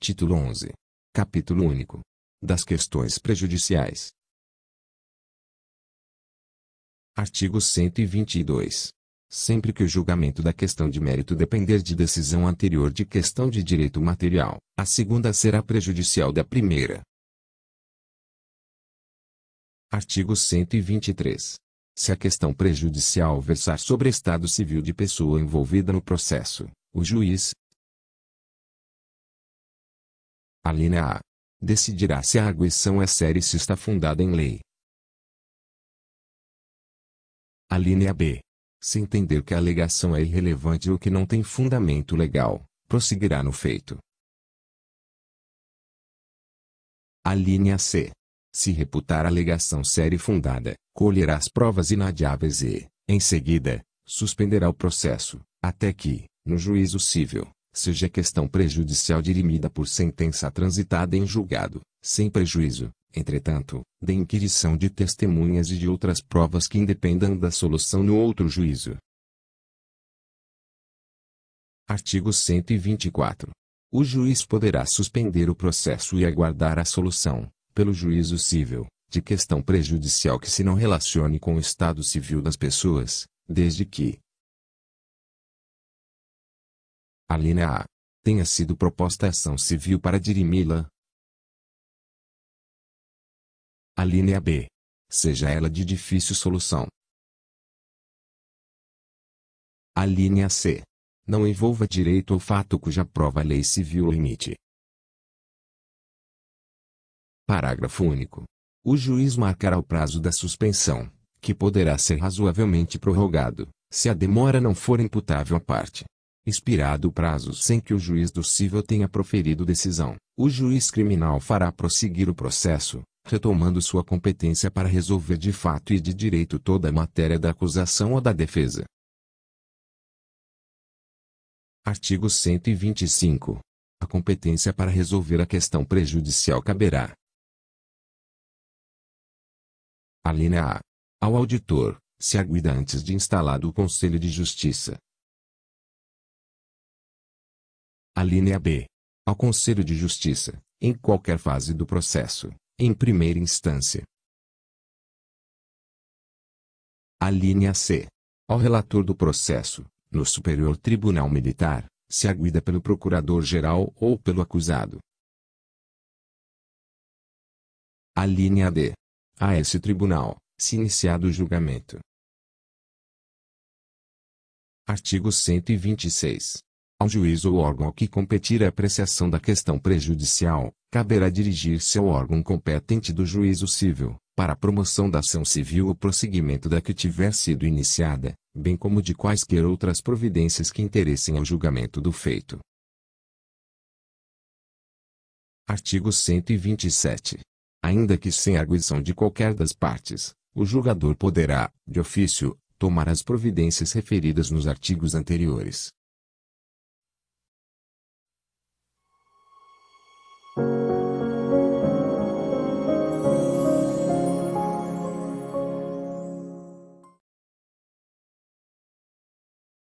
Título 11. Capítulo único. Das questões prejudiciais. Artigo 122. Sempre que o julgamento da questão de mérito depender de decisão anterior de questão de direito material, a segunda será prejudicial da primeira. Artigo 123. Se a questão prejudicial versar sobre estado civil de pessoa envolvida no processo, o juiz, a linha né, A decidirá se a arguição é séria e se está fundada em lei. Né, a linha B, se entender que a alegação é irrelevante ou que não tem fundamento legal, prosseguirá no feito. Né, a linha C, se reputar a alegação séria e fundada, colherá as provas inadiáveis e, em seguida, suspenderá o processo, até que, no juízo civil, seja questão prejudicial dirimida por sentença transitada em julgado, sem prejuízo, entretanto, da inquirição de testemunhas e de outras provas que independam da solução no outro juízo. Artigo 124. O juiz poderá suspender o processo e aguardar a solução, pelo juízo civil, de questão prejudicial que se não relacione com o estado civil das pessoas, desde que, a linha A, tenha sido proposta ação civil para dirimi-la. A linha B, seja ela de difícil solução. A linha C, não envolva direito ou fato cuja prova a lei civil o limite. Parágrafo único. O juiz marcará o prazo da suspensão, que poderá ser razoavelmente prorrogado, se a demora não for imputável à parte expirado o prazo sem que o juiz do civil tenha proferido decisão, o juiz criminal fará prosseguir o processo, retomando sua competência para resolver de fato e de direito toda a matéria da acusação ou da defesa. Artigo 125. A competência para resolver a questão prejudicial caberá. Alínea A. Ao auditor, se arguida antes de instalado o Conselho de Justiça, Alínea B. Ao Conselho de Justiça, em qualquer fase do processo, em primeira instância. Alínea C. Ao relator do processo, no Superior Tribunal Militar, se aguida pelo Procurador-Geral ou pelo acusado. Alínea D. A esse tribunal, se iniciado o julgamento. Artigo 126. Ao juiz ou órgão que competir a apreciação da questão prejudicial, caberá dirigir-se ao órgão competente do juízo civil, para a promoção da ação civil ou prosseguimento da que tiver sido iniciada, bem como de quaisquer outras providências que interessem ao julgamento do feito. Artigo 127. Ainda que sem arguição de qualquer das partes, o julgador poderá, de ofício, tomar as providências referidas nos artigos anteriores